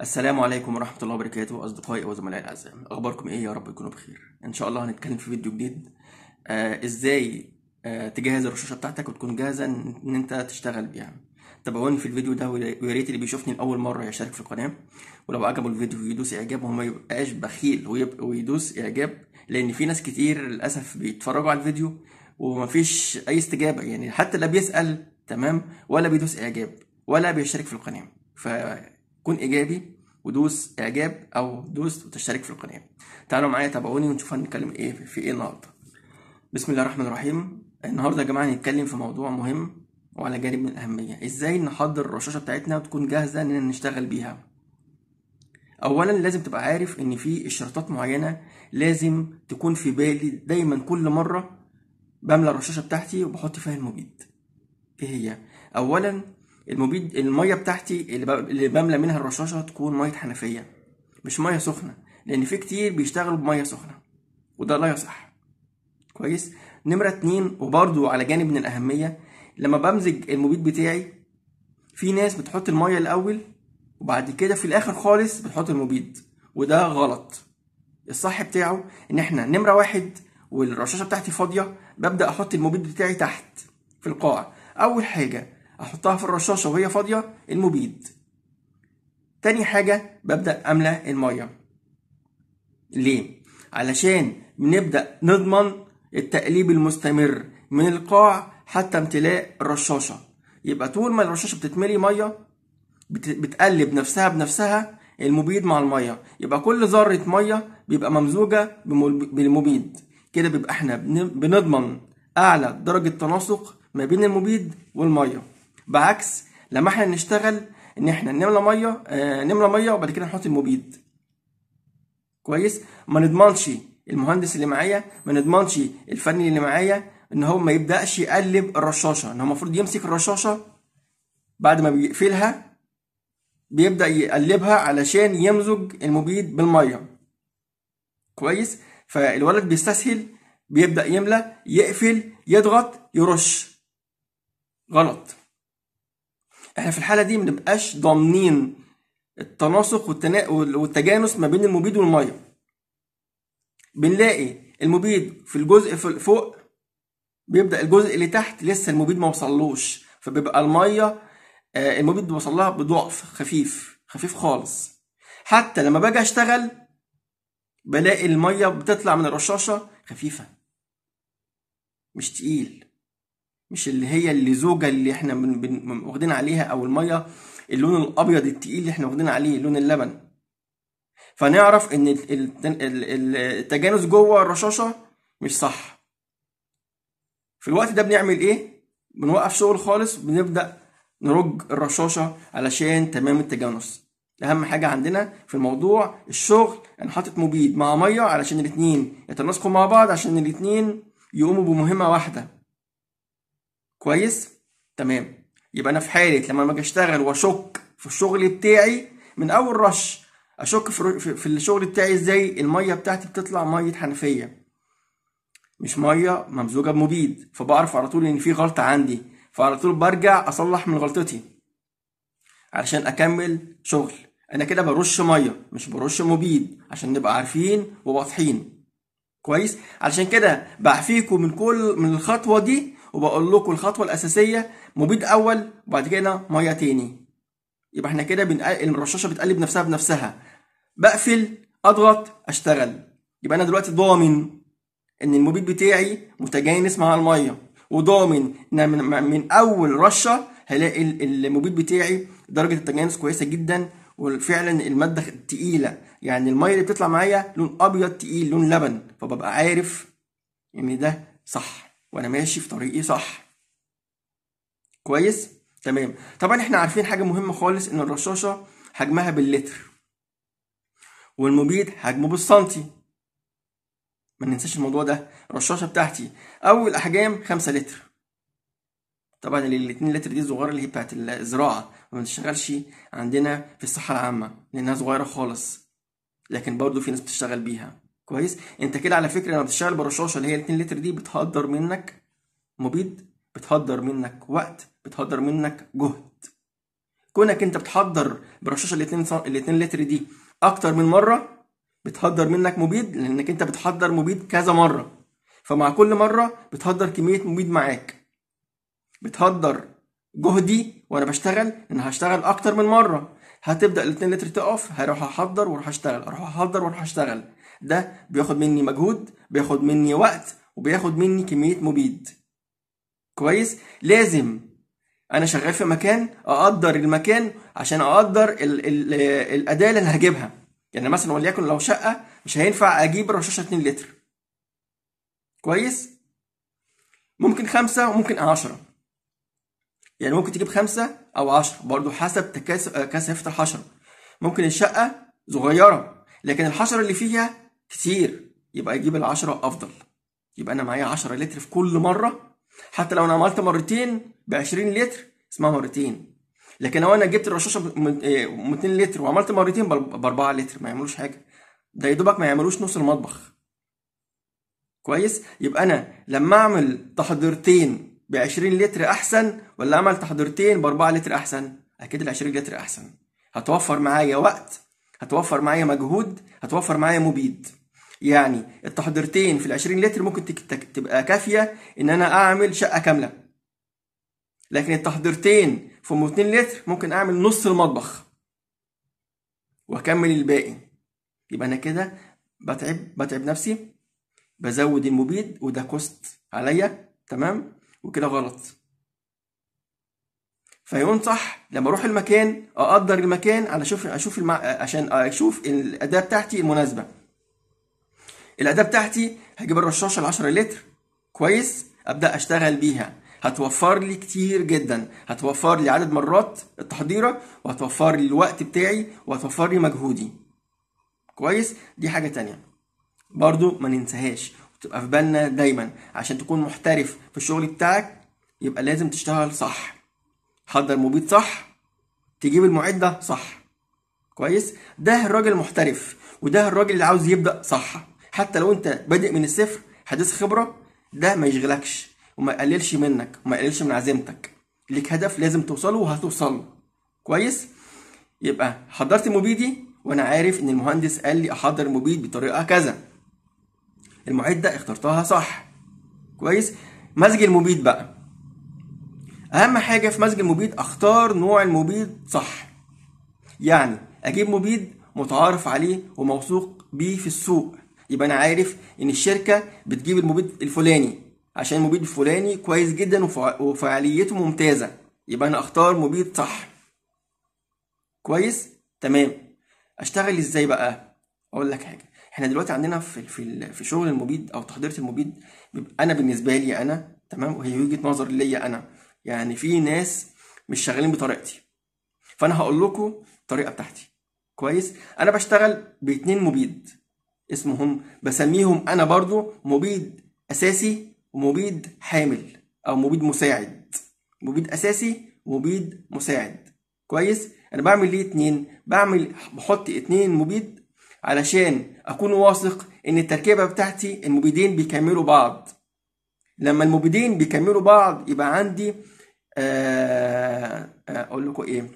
السلام عليكم ورحمة الله وبركاته أصدقائي وزملائي الأعزاء أخباركم إيه يا رب تكونوا بخير إن شاء الله هنتكلم في فيديو جديد آه إزاي آه تجهز الرشاشة بتاعتك وتكون جاهزة إن أنت تشتغل بيها تابعوني في الفيديو ده ويا ريت اللي بيشوفني لأول مرة يشترك في القناة ولو عجبه الفيديو يدوس إعجاب وما يبقاش بخيل ويدوس إعجاب لأن في ناس كتير للأسف بيتفرجوا على الفيديو ومفيش أي استجابة يعني حتى لا بيسأل تمام ولا بيدوس إعجاب ولا بيشترك في القناة كن ايجابي ودوس اعجاب او دوس وتشترك في القناه تعالوا معايا تابعوني ونشوف هنتكلم ايه في ايه النهارده بسم الله الرحمن الرحيم النهارده يا جماعه هنتكلم في موضوع مهم وعلى جانب من الاهميه ازاي نحضر الرشاشه بتاعتنا وتكون جاهزه اننا نشتغل بيها اولا لازم تبقى عارف ان في اشتراطات معينه لازم تكون في بالي دايما كل مره بملى الرشاشه بتاعتي وبحط فيها المبيد ايه هي اولا المبيد الميه بتاعتي اللي, بملى منها الرشاشه تكون ميه حنفيه مش ميه سخنه لان في كتير بيشتغلوا بميه سخنه وده لا يصح كويس نمره اتنين وبرده على جانب من الاهميه لما بمزج المبيد بتاعي في ناس بتحط الميه الاول وبعد كده في الاخر خالص بتحط المبيد وده غلط الصح بتاعه ان احنا نمره واحد والرشاشه بتاعتي فاضيه ببدا احط المبيد بتاعي تحت في القاع اول حاجه احطها في الرشاشه وهي فاضيه المبيد تاني حاجه ببدا املى الميه ليه علشان بنبدا نضمن التقليب المستمر من القاع حتى امتلاء الرشاشه يبقى طول ما الرشاشه بتتملي ميه بتقلب نفسها بنفسها المبيد مع الميه يبقى كل ذره ميه بيبقى ممزوجه بالمبيد كده بيبقى احنا بنضمن اعلى درجه تناسق ما بين المبيد والميه بعكس لما احنا نشتغل ان احنا نملى ميه آه نملى ميه وبعد كده نحط المبيد كويس ما نضمنش المهندس اللي معايا ما نضمنش الفني اللي معايا ان هو ما يبداش يقلب الرشاشه ان هو المفروض يمسك الرشاشه بعد ما بيقفلها بيبدا يقلبها علشان يمزج المبيد بالميه كويس فالولد بيستسهل بيبدا يملى يقفل يضغط يرش غلط احنا في الحاله دي منبقاش ضامنين التناسق والتجانس ما بين المبيد والميه بنلاقي المبيد في الجزء في فوق بيبدا الجزء اللي تحت لسه المبيد ما وصلوش فبيبقى الميه آه، المبيد بيوصل لها بضعف خفيف خفيف خالص حتى لما باجي اشتغل بلاقي الميه بتطلع من الرشاشه خفيفه مش تقيل مش اللي هي اللي زوجة اللي احنا واخدين عليها او المية اللون الابيض التقيل اللي احنا واخدين عليه لون اللبن فنعرف ان التجانس جوه الرشاشة مش صح في الوقت ده بنعمل ايه بنوقف شغل خالص بنبدأ نرج الرشاشة علشان تمام التجانس اهم حاجة عندنا في الموضوع الشغل انا حاطط مبيد مع مية علشان الاتنين يتناسقوا مع بعض عشان الاتنين يقوموا بمهمة واحدة كويس تمام يبقى انا في حاله لما اجي اشتغل واشك في الشغل بتاعي من اول رش اشك في, في الشغل بتاعي ازاي الميه بتاعتي بتطلع ميه حنفيه مش ميه ممزوجه بمبيد فبعرف على طول ان في غلطه عندي فعلى طول برجع اصلح من غلطتي علشان اكمل شغل انا كده برش ميه مش برش مبيد عشان نبقى عارفين وواضحين كويس علشان كده بعفيكم من كل من الخطوه دي وبقول لكم الخطوه الاساسيه مبيد اول وبعد كده ميه تاني يبقى احنا كده بنقل الرشاشه بتقلب نفسها بنفسها بقفل اضغط اشتغل يبقى انا دلوقتي ضامن ان المبيد بتاعي متجانس مع الميه وضامن ان من, من اول رشه هلاقي المبيد بتاعي درجه التجانس كويسه جدا وفعلا الماده تقيله يعني الميه اللي بتطلع معايا لون ابيض تقيل لون لبن فببقى عارف ان ده صح وانا ماشي في طريقي صح كويس تمام طبعا احنا عارفين حاجه مهمه خالص ان الرشاشه حجمها باللتر والمبيد حجمه بالسنتي ما ننساش الموضوع ده الرشاشه بتاعتي اول احجام 5 لتر طبعا ال 2 لتر دي صغيره اللي هي بتاعت الزراعه ما بتشتغلش عندنا في الصحه العامه لانها صغيره خالص لكن برضو في ناس بتشتغل بيها كويس انت كده على فكره لما بتشتغل برشاشه اللي هي 2 لتر دي بتهدر منك مبيد بتهدر منك وقت بتهدر منك جهد كونك انت بتحضر برشاشه ال 2 ال 2 لتر دي اكتر من مره بتهدر منك مبيد لانك انت بتحضر مبيد كذا مره فمع كل مره بتهدر كميه مبيد معاك بتهدر جهدي وانا بشتغل ان هشتغل اكتر من مره هتبدا ال 2 لتر تقف هروح احضر واروح اشتغل اروح احضر واروح اشتغل ده بياخد مني مجهود بياخد مني وقت وبياخد مني كمية مبيد كويس لازم انا شغال في مكان اقدر المكان عشان اقدر الـ الـ الاداه اللي هجيبها يعني مثلا وليكن لو شقه مش هينفع اجيب رشاشه 2 لتر كويس ممكن خمسة وممكن عشرة يعني ممكن تجيب خمسة أو عشرة برضو حسب كثافة الحشرة ممكن الشقة صغيرة لكن الحشرة اللي فيها كتير يبقى اجيب ال10 افضل يبقى انا معايا 10 لتر في كل مره حتى لو انا عملت مرتين ب 20 لتر اسمها مرتين لكن لو انا جبت الرشاشه ب 2 آه، لتر وعملت مرتين ب 4 لتر ما يعملوش حاجه ده يا دوبك ما يعملوش نص المطبخ كويس يبقى انا لما اعمل تحضيرتين ب 20 لتر احسن ولا اعمل تحضيرتين ب 4 لتر احسن اكيد ال 20 لتر احسن هتوفر معايا وقت هتوفر معايا مجهود هتوفر معايا مبيد يعني التحضيرتين في ال 20 لتر ممكن تبقى كافيه ان انا اعمل شقه كامله لكن التحضيرتين في 2 لتر ممكن اعمل نص المطبخ واكمل الباقي يبقى انا كده بتعب بتعب نفسي بزود المبيد وده كوست عليا تمام وكده غلط فينصح لما اروح المكان اقدر المكان علشان اشوف اشوف عشان اشوف الاداه بتاعتي المناسبه الأداة بتاعتي هجيب الرشاشة 10 لتر كويس أبدأ أشتغل بيها هتوفر لي كتير جدا هتوفر لي عدد مرات التحضيرة وهتوفر لي الوقت بتاعي وهتوفر لي مجهودي كويس دي حاجة تانية برضو ما ننساهاش وتبقى في بالنا دايما عشان تكون محترف في الشغل بتاعك يبقى لازم تشتغل صح حضر مبيد صح تجيب المعدة صح كويس ده الراجل المحترف وده الراجل اللي عاوز يبدأ صح حتى لو انت بادئ من الصفر حديث خبره ده ما يشغلكش وما يقللش منك وما يقللش من عزيمتك ليك هدف لازم توصله وهتوصل كويس يبقى حضرت مبيدي وانا عارف ان المهندس قال لي احضر مبيد بطريقه كذا المعده اخترتها صح كويس مزج المبيد بقى اهم حاجه في مزج المبيد اختار نوع المبيد صح يعني اجيب مبيد متعارف عليه وموثوق بيه في السوق يبقى انا عارف ان الشركه بتجيب المبيد الفلاني عشان المبيد الفلاني كويس جدا وفعاليته ممتازه يبقى انا اختار مبيد صح كويس تمام اشتغل ازاي بقى اقول لك حاجه احنا دلوقتي عندنا في في في شغل المبيد او تحضيره المبيد انا بالنسبه لي انا تمام وهي وجهه نظر ليا انا يعني في ناس مش شغالين بطريقتي فانا هقول لكم الطريقه بتاعتي كويس انا بشتغل باتنين مبيد اسمهم بسميهم انا برضو مبيد اساسي ومبيد حامل او مبيد مساعد مبيد اساسي ومبيد مساعد كويس انا بعمل ليه اتنين بعمل بحط اتنين مبيد علشان اكون واثق ان التركيبه بتاعتي المبيدين بيكملوا بعض لما المبيدين بيكملوا بعض يبقى عندي آه، آه، اقول لكم ايه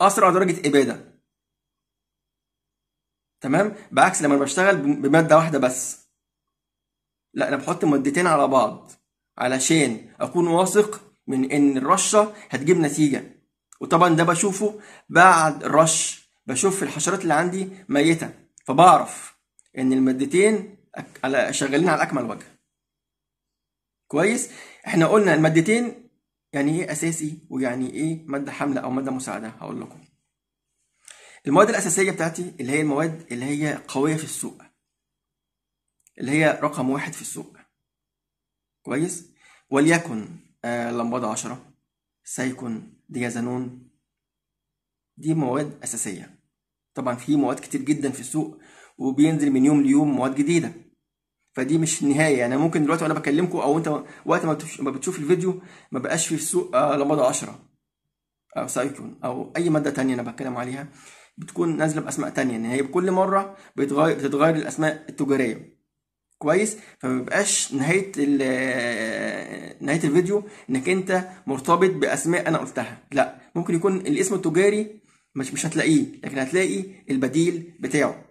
اسرع درجه اباده تمام بعكس لما انا بشتغل بماده واحده بس لا انا بحط مادتين على بعض علشان اكون واثق من ان الرشه هتجيب نتيجه وطبعا ده بشوفه بعد الرش بشوف الحشرات اللي عندي ميته فبعرف ان المادتين على شغالين على اكمل وجه كويس احنا قلنا المادتين يعني ايه اساسي ويعني ايه ماده حامله او ماده مساعده هقول لكم المواد الأساسية بتاعتي اللي هي المواد اللي هي قوية في السوق اللي هي رقم واحد في السوق كويس وليكن آه لمبادة عشرة سيكون ديازانون دي مواد أساسية طبعا في مواد كتير جدا في السوق وبينزل من يوم ليوم مواد جديدة فدي مش النهاية يعني ممكن دلوقتي وأنا بكلمكم أو أنت وقت ما بتشوف الفيديو ما بقاش في السوق آه لمبادة عشرة أو سايكون أو أي مادة تانية أنا بتكلم عليها بتكون نازله باسماء ثانيه يعني هي بكل مره بتتغير بتتغير الاسماء التجاريه كويس فما بيبقاش نهايه نهايه الفيديو انك انت مرتبط باسماء انا قلتها لا ممكن يكون الاسم التجاري مش مش هتلاقيه لكن هتلاقي البديل بتاعه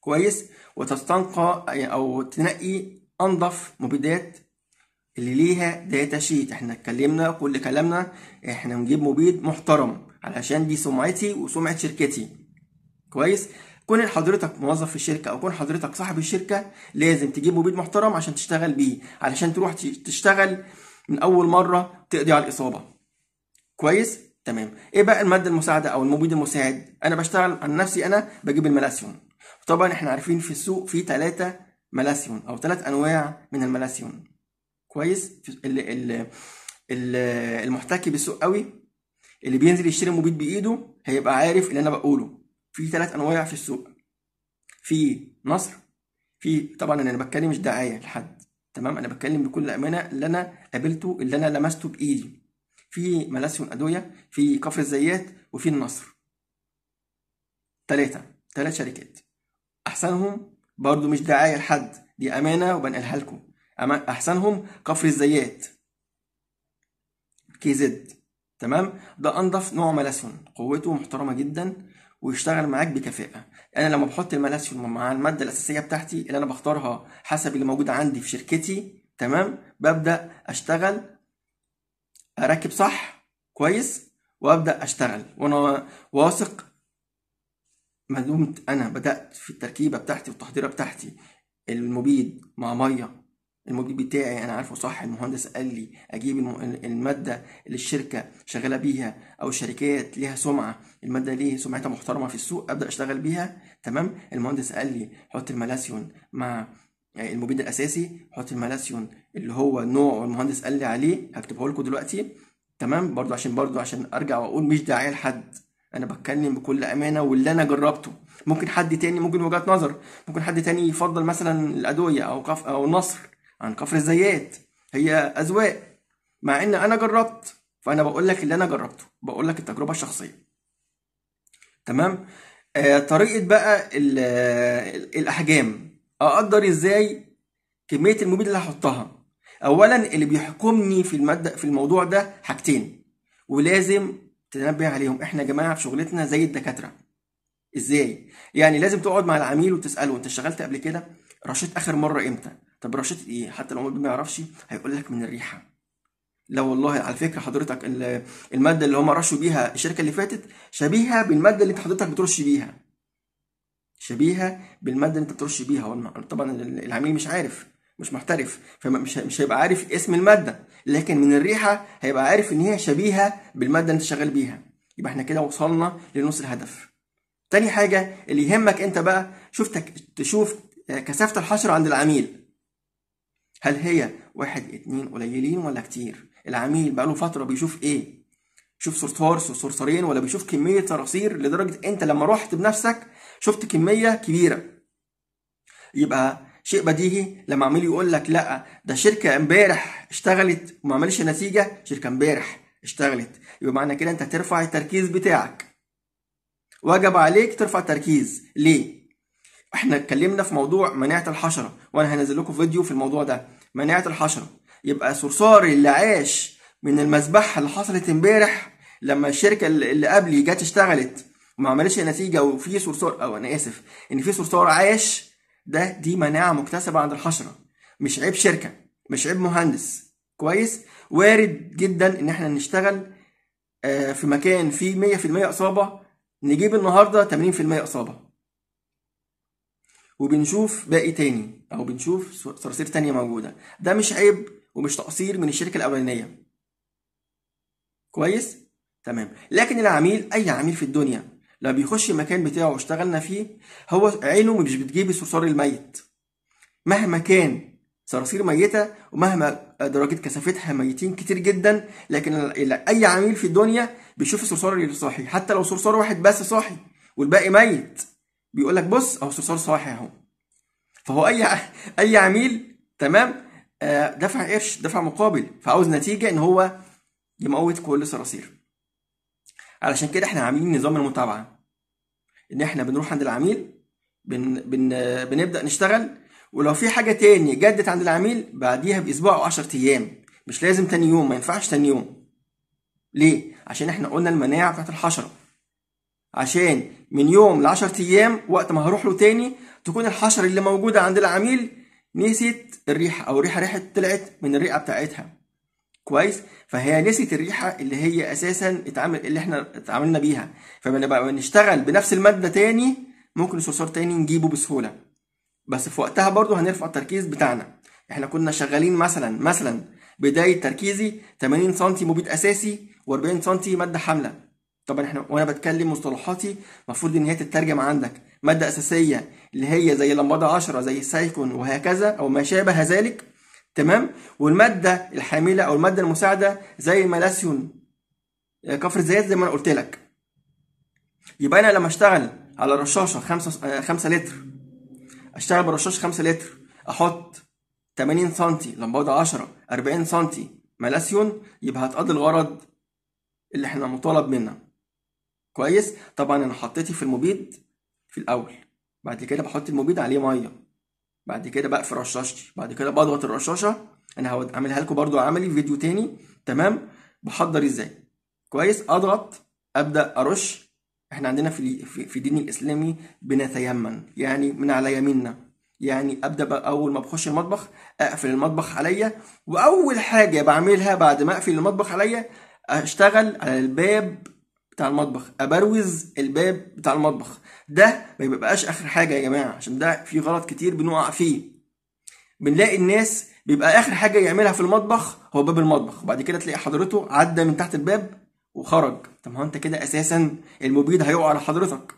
كويس وتستنقى او تنقي انظف مبيدات اللي ليها داتا شيت احنا اتكلمنا كل كلامنا احنا نجيب مبيد محترم علشان دي سمعتي وسمعه شركتي كويس كون حضرتك موظف في الشركه او كون حضرتك صاحب الشركه لازم تجيب مبيد محترم عشان تشتغل بيه علشان تروح تشتغل من اول مره تقضي على الاصابه كويس تمام ايه بقى الماده المساعده او المبيد المساعد انا بشتغل عن نفسي انا بجيب الملاسيون طبعا احنا عارفين في السوق في ثلاثة ملاسيون او ثلاث انواع من الملاسيون كويس اللي اللي المحتكي بالسوق قوي اللي بينزل يشتري مبيد بايده هيبقى عارف اللي انا بقوله في ثلاث انواع في السوق في نصر في طبعا انا بتكلم مش دعايه لحد تمام انا بتكلم بكل امانه اللي انا قابلته اللي انا لمسته بايدي في ملاسيون ادويه في كفر الزيات وفي النصر ثلاثه ثلاث شركات احسنهم برضو مش دعايه لحد دي امانه وبنقلها لكم احسنهم كفر الزيات كي زد تمام ده انضف نوع ملاسون قوته محترمه جدا ويشتغل معاك بكفاءه انا لما بحط الملاسون مع الماده الاساسيه بتاعتي اللي انا بختارها حسب اللي موجود عندي في شركتي تمام ببدا اشتغل اركب صح كويس وابدا اشتغل وانا واثق ما دمت انا بدات في التركيبه بتاعتي والتحضيره بتاعتي المبيد مع ميه المدير بتاعي انا عارفه صح المهندس قال لي اجيب الماده اللي الشركه شغاله بيها او الشركات ليها سمعه الماده ليها سمعتها محترمه في السوق ابدا اشتغل بيها تمام المهندس قال لي حط الملاسيون مع المبيد الاساسي حط الملاسيون اللي هو نوع المهندس قال لي عليه هكتبه لكم دلوقتي تمام برضو عشان برضو عشان ارجع واقول مش داعيه لحد انا بتكلم بكل امانه واللي انا جربته ممكن حد تاني ممكن وجهه نظر ممكن حد تاني يفضل مثلا الادويه او قف او نصر عن كفر الزيات هي أذواق مع إن أنا جربت فأنا بقول لك اللي أنا جربته بقول لك التجربة الشخصية تمام آه طريقة بقى آه، الأحجام أقدر إزاي كمية المبيد اللي هحطها أولا اللي بيحكمني في المادة في الموضوع ده حاجتين ولازم تنبه عليهم إحنا يا جماعة في شغلتنا زي الدكاترة إزاي؟ يعني لازم تقعد مع العميل وتسأله أنت اشتغلت قبل كده؟ رشيت آخر مرة إمتى؟ طب رشتة ايه حتى لو ما يعرفش هيقول لك من الريحه لا والله على فكره حضرتك الماده اللي هم رشوا بيها الشركه اللي فاتت شبيهه بالماده اللي انت حضرتك بترش بيها شبيهه بالماده اللي انت بترش بيها طبعا العميل مش عارف مش محترف فمش مش هيبقى عارف اسم الماده لكن من الريحه هيبقى عارف ان هي شبيهه بالماده اللي انت شغال بيها يبقى احنا كده وصلنا لنص الهدف تاني حاجه اللي يهمك انت بقى شفتك تشوف كثافه الحشره عند العميل هل هي واحد اتنين قليلين ولا كتير العميل بقاله فترة بيشوف ايه شوف صرصار صرصارين ولا بيشوف كمية صراصير لدرجة انت لما رحت بنفسك شفت كمية كبيرة يبقى شيء بديهي لما عميل يقول لك لا ده شركة امبارح اشتغلت وما عملش نتيجة شركة امبارح اشتغلت يبقى معنى كده انت هترفع التركيز بتاعك وجب عليك ترفع التركيز ليه احنا اتكلمنا في موضوع مناعه الحشره وانا هنزل لكم فيديو في الموضوع ده مناعه الحشره يبقى صرصار اللي عاش من المذبحه اللي حصلت امبارح لما الشركه اللي قبلي جت اشتغلت وما عملتش نتيجه وفي صرصار او انا اسف ان في صرصار عاش ده دي مناعه مكتسبه عند الحشره مش عيب شركه مش عيب مهندس كويس وارد جدا ان احنا نشتغل آه، في مكان فيه 100% اصابه نجيب النهارده 80% اصابه وبنشوف باقي تاني او بنشوف صراصير تانية موجودة ده مش عيب ومش تقصير من الشركة الأولانية كويس تمام لكن العميل أي عميل في الدنيا لما بيخش المكان بتاعه واشتغلنا فيه هو عينه مش بتجيب الصرصار الميت مهما كان صراصير ميتة ومهما درجة كثافتها ميتين كتير جدا لكن أي عميل في الدنيا بيشوف الصرصار اللي صاحي حتى لو صرصار واحد بس صاحي والباقي ميت بيقول لك بص اهو استفسار صحيح اهو فهو اي اي عميل تمام آه، دفع قرش دفع مقابل فعاوز نتيجه ان هو يموت كل صراصير علشان كده احنا عاملين نظام المتابعه ان احنا بنروح عند العميل بن بن بنبدا نشتغل ولو في حاجه تاني جدت عند العميل بعديها باسبوع او 10 ايام مش لازم تاني يوم ما ينفعش تاني يوم ليه عشان احنا قلنا المناعه بتاعت الحشره عشان من يوم ل 10 أيام وقت ما هروح له تاني تكون الحشرة اللي موجودة عند العميل نسيت الريحة أو الريحة ريحة طلعت من الرئة بتاعتها كويس فهي نسيت الريحة اللي هي أساسا اتعامل اللي احنا اتعاملنا بيها فبنبقى بنشتغل بنفس المادة تاني ممكن صرصار تاني نجيبه بسهولة بس في وقتها برضو هنرفع التركيز بتاعنا احنا كنا شغالين مثلا مثلا بداية تركيزي 80 سم مبيد أساسي و40 سم مادة حاملة طبعا احنا وانا بتكلم مصطلحاتي المفروض ان هي تترجم عندك ماده اساسيه اللي هي زي لمبادة 10 زي السايكون وهكذا او ما شابه ذلك تمام والماده الحامله او الماده المساعده زي الملاسيون آه، كفر زيت زي ما انا قلت لك يبقى انا لما اشتغل على رشاشه 5 5 آه، لتر اشتغل برشاشه 5 لتر احط 80 سم لمبادة 10 40 سم ملاسيون يبقى هتقضي الغرض اللي احنا مطالب منه كويس طبعا انا حطيتي في المبيد في الاول بعد كده بحط المبيد عليه ميه بعد كده بقفل رشاشتي بعد كده بضغط الرشاشه انا هعملها لكم برضو عملي فيديو تاني تمام بحضر ازاي كويس اضغط ابدا ارش احنا عندنا في في الدين الاسلامي بنتيمم يعني من على يميننا يعني ابدا بقى اول ما بخش المطبخ اقفل المطبخ عليا واول حاجه بعملها بعد ما اقفل المطبخ عليا اشتغل على الباب بتاع المطبخ ابروز الباب بتاع المطبخ ده ما يبقاش اخر حاجه يا جماعه عشان ده في غلط كتير بنقع فيه بنلاقي الناس بيبقى اخر حاجه يعملها في المطبخ هو باب المطبخ وبعد كده تلاقي حضرته عدى من تحت الباب وخرج طب ما هو انت كده اساسا المبيد هيقع على حضرتك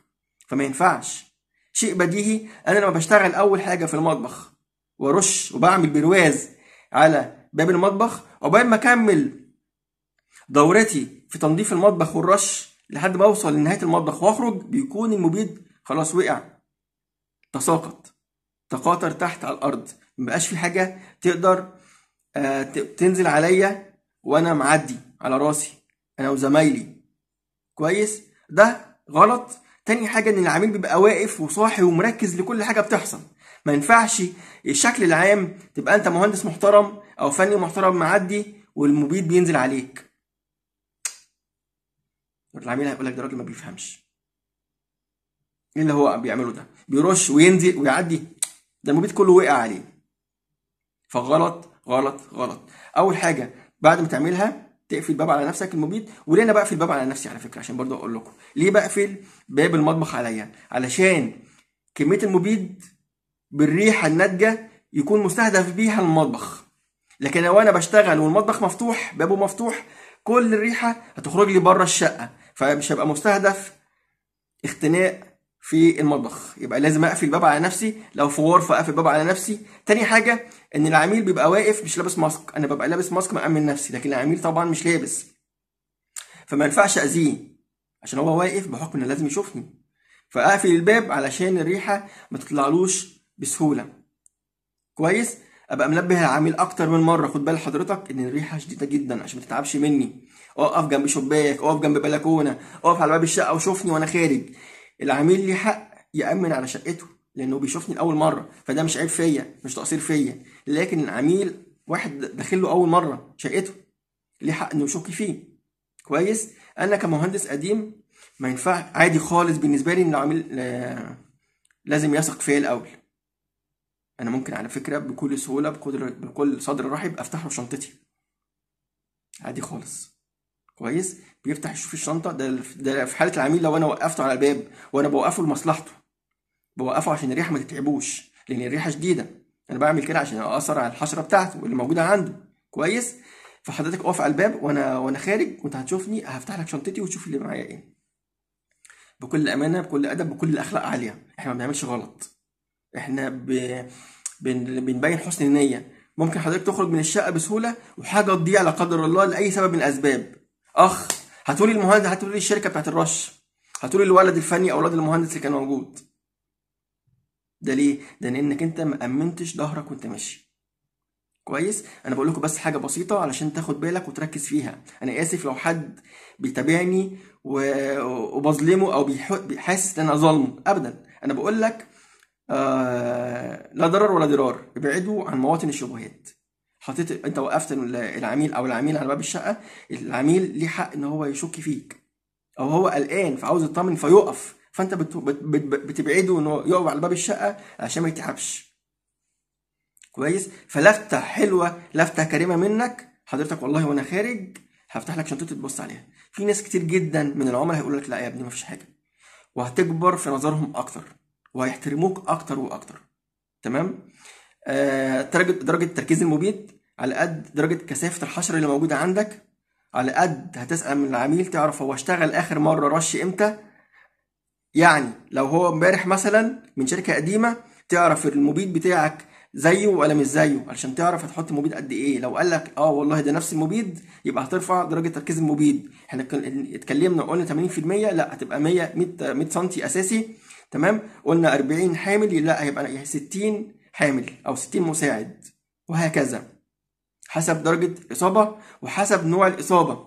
فما ينفعش شيء بديهي انا لما بشتغل اول حاجه في المطبخ وارش وبعمل برواز على باب المطبخ عقبال ما اكمل دورتي في تنظيف المطبخ والرش لحد ما اوصل لنهايه المطبخ واخرج بيكون المبيد خلاص وقع تساقط تقاطر تحت على الارض مبقاش في حاجه تقدر آه، تنزل عليا وانا معدي على راسي انا وزمايلي كويس ده غلط تاني حاجه ان العميل بيبقى واقف وصاحي ومركز لكل حاجه بتحصل ما ينفعش الشكل العام تبقى انت مهندس محترم او فني محترم معدي والمبيد بينزل عليك العميل هيقول لك ده راجل ما بيفهمش ايه اللي هو بيعمله ده بيرش وينزل ويعدي ده المبيد كله وقع عليه فغلط غلط غلط اول حاجه بعد ما تعملها تقفل الباب على نفسك المبيد وليه انا بقفل الباب على نفسي على فكره عشان برضه اقول لكم ليه بقفل باب المطبخ عليا علشان كميه المبيد بالريحه الناتجه يكون مستهدف بيها المطبخ لكن لو انا بشتغل والمطبخ مفتوح بابه مفتوح كل الريحه هتخرج لي بره الشقه فمش هبقى مستهدف اختناق في المطبخ يبقى لازم اقفل الباب على نفسي لو في غرفه اقفل الباب على نفسي تاني حاجه ان العميل بيبقى واقف مش لابس ماسك انا ببقى لابس ماسك مامن نفسي لكن العميل طبعا مش لابس فما ينفعش اذيه عشان هو واقف بحكم انه لازم يشوفني فاقفل الباب علشان الريحه ما تطلعلوش بسهوله كويس ابقى منبه العميل اكتر من مره خد بال حضرتك ان الريحه شديده جدا عشان ما تتعبش مني اقف جنب شباك اقف جنب بلكونه اقف على باب الشقه وشوفني وانا خارج العميل ليه حق يامن على شقته لانه بيشوفني لاول مره فده مش عيب فيا مش تقصير فيا لكن العميل واحد داخل له اول مره شقته ليه حق انه يشك فيه كويس انا كمهندس قديم ما ينفع عادي خالص بالنسبه لي ان العميل آه، لازم يثق فيا الاول انا ممكن على فكره بكل سهوله بقدر بكل صدر رحب افتح له شنطتي عادي خالص كويس بيفتح يشوف الشنطه ده ده في حاله العميل لو انا وقفته على الباب وانا بوقفه لمصلحته بوقفه عشان الريحه ما تتعبوش لان الريحه شديده انا بعمل كده عشان اثر على الحشره بتاعته واللي موجوده عنده كويس فحضرتك اقف على الباب وانا وانا خارج وانت هتشوفني هفتح لك شنطتي وتشوف اللي معايا ايه بكل امانه بكل ادب بكل اخلاق عاليه احنا ما بنعملش غلط احنا ب... بن... بنبين حسن النيه ممكن حضرتك تخرج من الشقه بسهوله وحاجه تضيع لا قدر الله لاي سبب من الاسباب اخ هتقولي المهندس هتقولي الشركه بتاعت الرش هتقولي الولد الفني او الولد المهندس اللي كان موجود ده ليه ده لانك انت ما امنتش ظهرك وانت ماشي كويس انا بقول لكم بس حاجه بسيطه علشان تاخد بالك وتركز فيها انا اسف لو حد بيتابعني وبظلمه او بيحس ان انا ظلمه ابدا انا بقول لك آه لا ضرر ولا ضرار ابعدوا عن مواطن الشبهات حطيت انت وقفت العميل او العميل على باب الشقه العميل ليه حق ان هو يشك فيك او هو قلقان فعاوز يطمن فيقف فانت بتبعده ان هو يقف على باب الشقه عشان ما يتعبش كويس فلفته حلوه لفته كريمه منك حضرتك والله وانا خارج هفتح لك شنطتي تبص عليها في ناس كتير جدا من العملاء هيقول لك لا يا ابني ما فيش حاجه وهتكبر في نظرهم اكتر وهيحترموك اكتر واكتر تمام آه درجه درجه التركيز المبيد على قد درجة كثافة الحشرة اللي موجودة عندك على قد هتسأل من العميل تعرف هو اشتغل آخر مرة رش إمتى يعني لو هو امبارح مثلا من شركة قديمة تعرف المبيد بتاعك زيه ولا مش زيه علشان تعرف هتحط مبيد قد ايه لو قال لك اه والله ده نفس المبيد يبقى هترفع درجه تركيز المبيد احنا اتكلمنا وقلنا 80% لا هتبقى 100 100 100 سم اساسي تمام قلنا 40 حامل لا هيبقى 60 حامل او 60 مساعد وهكذا حسب درجة إصابة وحسب نوع الإصابة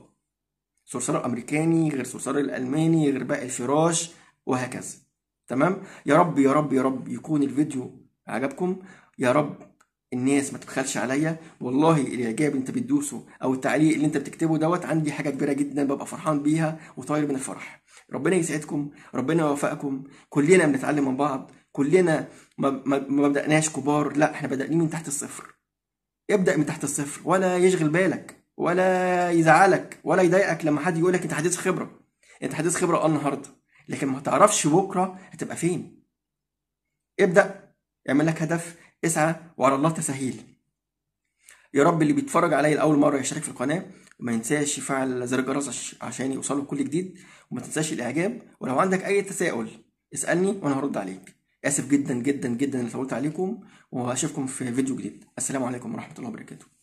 صرصار الأمريكاني غير صرصار الألماني غير باقي الفراش وهكذا تمام يا رب يا رب يا رب يكون الفيديو عجبكم يا رب الناس ما تبخلش عليا والله الاعجاب انت بتدوسه او التعليق اللي انت بتكتبه دوت عندي حاجه كبيره جدا ببقى فرحان بيها وطاير من الفرح ربنا يسعدكم ربنا يوفقكم كلنا بنتعلم من بعض كلنا ما, بدأناش كبار لا احنا بدأنا من تحت الصفر ابدأ من تحت الصفر ولا يشغل بالك ولا يزعلك ولا يضايقك لما حد يقول لك انت حديث خبرة انت حديث خبرة اه النهاردة لكن ما تعرفش بكرة هتبقى فين ابدأ اعمل لك هدف اسعى وعلى الله تسهيل يا رب اللي بيتفرج عليا لاول مره يشترك في القناه وما ينساش يفعل زر الجرس عشان يوصله كل جديد وما تنساش الاعجاب ولو عندك اي تساؤل اسالني وانا هرد عليك اسف جدا جدا جدا اللي طولت عليكم واشوفكم في فيديو جديد السلام عليكم ورحمه الله وبركاته